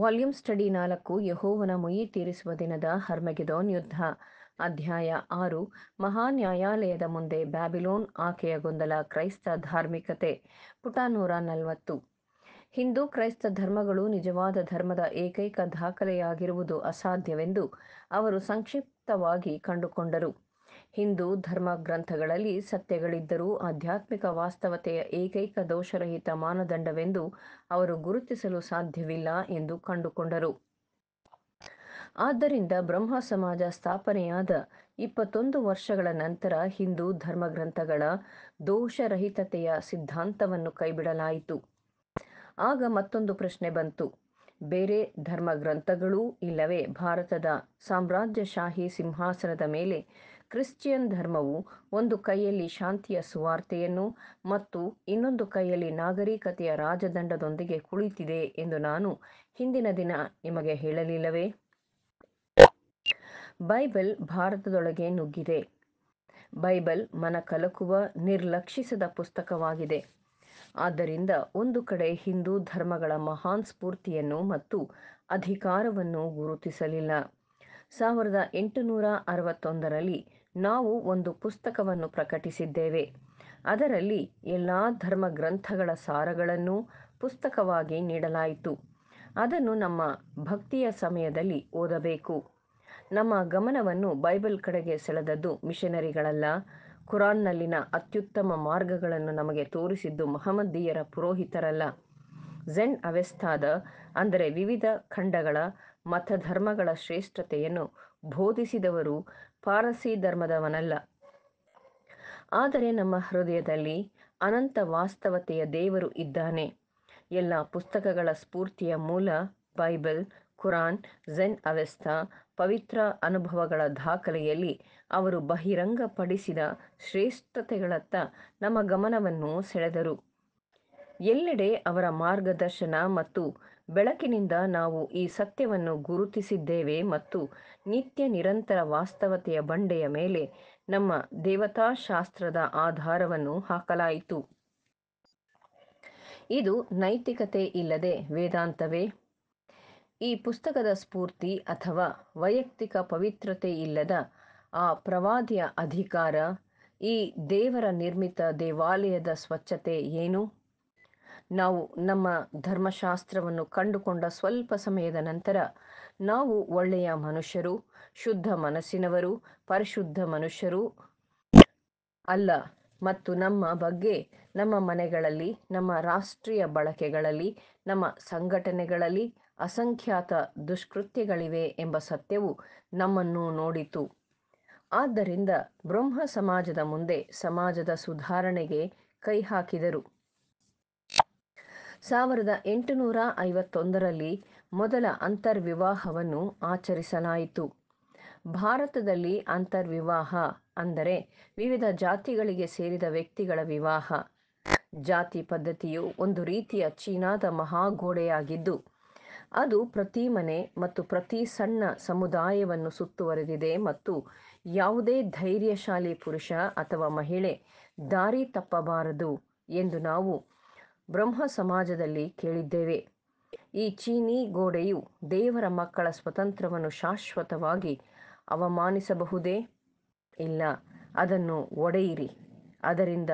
volume study ನಾಲ್ಕು ಯಹೋವನ ಮೊಯಿ ತೀರಿಸುವ ದಿನದ ಹರ್ಮಗಿದೋನ್ ಯುದ್ಧ ಅಧ್ಯಾಯ ಆರು ಮಹಾ ನ್ಯಾಯಾಲಯದ ಮುಂದೆ ಬ್ಯಾಬಿಲೋನ್ ಆಕೆಯ ಗೊಂದಲ ಕ್ರೈಸ್ತ ಧಾರ್ಮಿಕತೆ ಪುಟ ನೂರ ನಲವತ್ತು ಹಿಂದೂ ಕ್ರೈಸ್ತ ಧರ್ಮಗಳು ನಿಜವಾದ ಧರ್ಮದ ಏಕೈಕ ದಾಖಲೆಯಾಗಿರುವುದು ಅಸಾಧ್ಯವೆಂದು ಅವರು ಸಂಕ್ಷಿಪ್ತವಾಗಿ ಕಂಡುಕೊಂಡರು ಹಿಂದೂ ಧರ್ಮ ಗ್ರಂಥಗಳಲ್ಲಿ ಸತ್ಯಗಳಿದ್ದರೂ ಆಧ್ಯಾತ್ಮಿಕ ವಾಸ್ತವತೆಯ ಏಕೈಕ ದೋಷರಹಿತ ಮಾನದಂಡವೆಂದು ಅವರು ಗುರುತಿಸಲು ಸಾಧ್ಯವಿಲ್ಲ ಎಂದು ಕಂಡುಕೊಂಡರು ಆದ್ದರಿಂದ ಬ್ರಹ್ಮ ಸಮಾಜ ಸ್ಥಾಪನೆಯಾದ ಇಪ್ಪತ್ತೊಂದು ವರ್ಷಗಳ ನಂತರ ಹಿಂದೂ ಧರ್ಮಗ್ರಂಥಗಳ ದೋಷರಹಿತತೆಯ ಸಿದ್ಧಾಂತವನ್ನು ಕೈಬಿಡಲಾಯಿತು ಆಗ ಮತ್ತೊಂದು ಪ್ರಶ್ನೆ ಬಂತು ಬೇರೆ ಧರ್ಮ ಗ್ರಂಥಗಳೂ ಇಲ್ಲವೇ ಭಾರತದ ಸಾಮ್ರಾಜ್ಯಶಾಹಿ ಸಿಂಹಾಸನದ ಮೇಲೆ ಕ್ರಿಶ್ಚಿಯನ್ ಧರ್ಮವು ಒಂದು ಕೈಯಲ್ಲಿ ಶಾಂತಿಯ ಸುವಾರ್ತೆಯನ್ನು ಮತ್ತು ಇನ್ನೊಂದು ಕೈಯಲ್ಲಿ ನಾಗರಿಕತೆಯ ರಾಜದಂಡದೊಂದಿಗೆ ಕುಳಿತಿದೆ ಎಂದು ನಾನು ಹಿಂದಿನ ದಿನ ನಿಮಗೆ ಹೇಳಲಿಲ್ಲವೇ ಬೈಬಲ್ ಭಾರತದೊಳಗೆ ನುಗ್ಗಿದೆ ಬೈಬಲ್ ಕಲಕುವ ನಿರ್ಲಕ್ಷಿಸದ ಪುಸ್ತಕವಾಗಿದೆ ಆದ್ದರಿಂದ ಒಂದು ಕಡೆ ಹಿಂದೂ ಧರ್ಮಗಳ ಮಹಾನ್ ಸ್ಫೂರ್ತಿಯನ್ನು ಮತ್ತು ಅಧಿಕಾರವನ್ನು ಗುರುತಿಸಲಿಲ್ಲ ಸಾವಿರದ ಎಂಟುನೂರ ಅರವತ್ತೊಂದರಲ್ಲಿ ನಾವು ಒಂದು ಪುಸ್ತಕವನ್ನು ಪ್ರಕಟಿಸಿದ್ದೇವೆ ಅದರಲ್ಲಿ ಎಲ್ಲ ಧರ್ಮ ಗ್ರಂಥಗಳ ಸಾರಗಳನ್ನು ಪುಸ್ತಕವಾಗಿ ನೀಡಲಾಯಿತು ಅದನ್ನು ನಮ್ಮ ಭಕ್ತಿಯ ಸಮಯದಲ್ಲಿ ಓದಬೇಕು ನಮ್ಮ ಗಮನವನ್ನು ಬೈಬಲ್ ಕಡೆಗೆ ಸೆಳೆದದ್ದು ಮಿಷನರಿಗಳಲ್ಲ ಕುರಾನ್ನಲ್ಲಿನ ಅತ್ಯುತ್ತಮ ಮಾರ್ಗಗಳನ್ನು ನಮಗೆ ತೋರಿಸಿದ್ದು ಮಹಮ್ಮದೀಯರ ಪುರೋಹಿತರಲ್ಲ ಝೆನ್ ಅವೆಸ್ತಾದ ಅಂದರೆ ವಿವಿಧ ಖಂಡಗಳ ಮತಧರ್ಮಗಳ ಶ್ರೇಷ್ಠತೆಯನ್ನು ಬೋಧಿಸಿದವರು ಪಾರಸಿ ಧರ್ಮದವನಲ್ಲ ಆದರೆ ನಮ್ಮ ಹೃದಯದಲ್ಲಿ ಅನಂತ ವಾಸ್ತವತೆಯ ದೇವರು ಇದ್ದಾನೆ ಎಲ್ಲ ಪುಸ್ತಕಗಳ ಸ್ಫೂರ್ತಿಯ ಮೂಲ ಬೈಬಲ್ ಕುರಾನ್ ಝೆನ್ ಅವೆಸ್ತ ಪವಿತ್ರ ಅನುಭವಗಳ ದಾಖಲೆಯಲ್ಲಿ ಅವರು ಬಹಿರಂಗಪಡಿಸಿದ ಶ್ರೇಷ್ಠತೆಗಳತ್ತ ನಮ್ಮ ಗಮನವನ್ನು ಸೆಳೆದರು ಎಲ್ಲೆಡೆ ಅವರ ಮಾರ್ಗದರ್ಶನ ಮತ್ತು ಬೆಳಕಿನಿಂದ ನಾವು ಈ ಸತ್ಯವನ್ನು ಗುರುತಿಸಿದ್ದೇವೆ ಮತ್ತು ನಿತ್ಯ ನಿರಂತರ ವಾಸ್ತವತೆಯ ಬಂಡೆಯ ಮೇಲೆ ನಮ್ಮ ದೇವತಾಶಾಸ್ತ್ರದ ಆಧಾರವನ್ನು ಹಾಕಲಾಯಿತು ಇದು ನೈತಿಕತೆ ಇಲ್ಲದೆ ವೇದಾಂತವೇ ಈ ಪುಸ್ತಕದ ಸ್ಫೂರ್ತಿ ಅಥವಾ ವೈಯಕ್ತಿಕ ಪವಿತ್ರತೆ ಇಲ್ಲದ ಆ ಪ್ರವಾದಿಯ ಅಧಿಕಾರ ಈ ದೇವರ ನಿರ್ಮಿತ ದೇವಾಲಯದ ಸ್ವಚ್ಛತೆ ಏನು ನಾವು ನಮ್ಮ ಧರ್ಮಶಾಸ್ತ್ರವನ್ನು ಕಂಡುಕೊಂಡ ಸ್ವಲ್ಪ ಸಮಯದ ನಂತರ ನಾವು ಒಳ್ಳೆಯ ಮನುಷ್ಯರು ಶುದ್ಧ ಮನಸ್ಸಿನವರು ಪರಿಶುದ್ಧ ಮನುಷ್ಯರು ಅಲ್ಲ ಮತ್ತು ನಮ್ಮ ಬಗ್ಗೆ ನಮ್ಮ ಮನೆಗಳಲ್ಲಿ ನಮ್ಮ ರಾಷ್ಟ್ರೀಯ ಬಳಕೆಗಳಲ್ಲಿ ನಮ್ಮ ಸಂಘಟನೆಗಳಲ್ಲಿ ಅಸಂಖ್ಯಾತ ದುಷ್ಕೃತ್ಯಗಳಿವೆ ಎಂಬ ಸತ್ಯವು ನಮ್ಮನ್ನು ನೋಡಿತು ಆದ್ದರಿಂದ ಬ್ರಹ್ಮ ಸಮಾಜದ ಮುಂದೆ ಸಮಾಜದ ಸುಧಾರಣೆಗೆ ಕೈ ಹಾಕಿದರು ಸಾವಿರದ ಎಂಟುನೂರ ಐವತ್ತೊಂದರಲ್ಲಿ ಮೊದಲ ಅಂತರ್ವಿವಾಹವನ್ನು ಆಚರಿಸಲಾಯಿತು ಭಾರತದಲ್ಲಿ ಅಂತರ್ವಿವಾಹ ಅಂದರೆ ವಿವಿಧ ಜಾತಿಗಳಿಗೆ ಸೇರಿದ ವ್ಯಕ್ತಿಗಳ ವಿವಾಹ ಜಾತಿ ಪದ್ಧತಿಯು ಒಂದು ರೀತಿಯ ಚೀನಾದ ಮಹಾಗೋಡೆಯಾಗಿದ್ದು ಅದು ಪ್ರತಿ ಮನೆ ಮತ್ತು ಪ್ರತಿ ಸಣ್ಣ ಸಮುದಾಯವನ್ನು ಸುತ್ತುವರೆದಿದೆ ಮತ್ತು ಯಾವುದೇ ಧೈರ್ಯಶಾಲಿ ಪುರುಷ ಅಥವಾ ಮಹಿಳೆ ದಾರಿ ತಪ್ಪಬಾರದು ಎಂದು ನಾವು ಬ್ರಹ್ಮ ಸಮಾಜದಲ್ಲಿ ಕೇಳಿದ್ದೇವೆ ಈ ಚೀನೀ ಗೋಡೆಯು ದೇವರ ಮಕ್ಕಳ ಸ್ವತಂತ್ರವನ್ನು ಶಾಶ್ವತವಾಗಿ ಅವಮಾನಿಸಬಹುದೇ ಇಲ್ಲ ಅದನ್ನು ಒಡೆಯಿರಿ ಅದರಿಂದ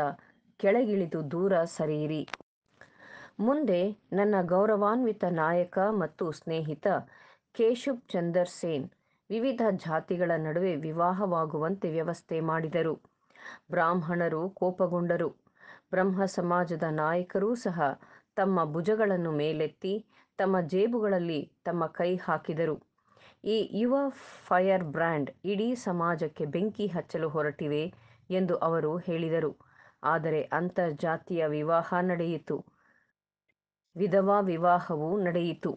ಕೆಳಗಿಳಿದು ದೂರ ಸರಿಯಿರಿ ಮುಂದೆ ನನ್ನ ಗೌರವಾನ್ವಿತ ನಾಯಕ ಮತ್ತು ಸ್ನೇಹಿತ ಕೇಶುಬ್ ಚಂದರ್ ಸೇನ್ ವಿವಿಧ ಜಾತಿಗಳ ನಡುವೆ ವಿವಾಹವಾಗುವಂತೆ ವ್ಯವಸ್ಥೆ ಮಾಡಿದರು ಬ್ರಾಹ್ಮಣರು ಕೋಪಗೊಂಡರು ಬ್ರಹ್ಮ ಸಮಾಜದ ನಾಯಕರೂ ಸಹ ತಮ್ಮ ಭುಜಗಳನ್ನು ಮೇಲೆತ್ತಿ ತಮ್ಮ ಜೇಬುಗಳಲ್ಲಿ ತಮ್ಮ ಕೈ ಹಾಕಿದರು ಈ ಯುವ ಫೈರ್ ಬ್ರ್ಯಾಂಡ್ ಇಡೀ ಸಮಾಜಕ್ಕೆ ಬೆಂಕಿ ಹಚ್ಚಲು ಹೊರಟಿವೆ ಎಂದು ಅವರು ಹೇಳಿದರು ಆದರೆ ಅಂತರ್ಜಾತೀಯ ವಿವಾಹ ನಡೆಯಿತು ವಿಧವಾ ವಿವಾಹವೂ ನಡೆಯಿತು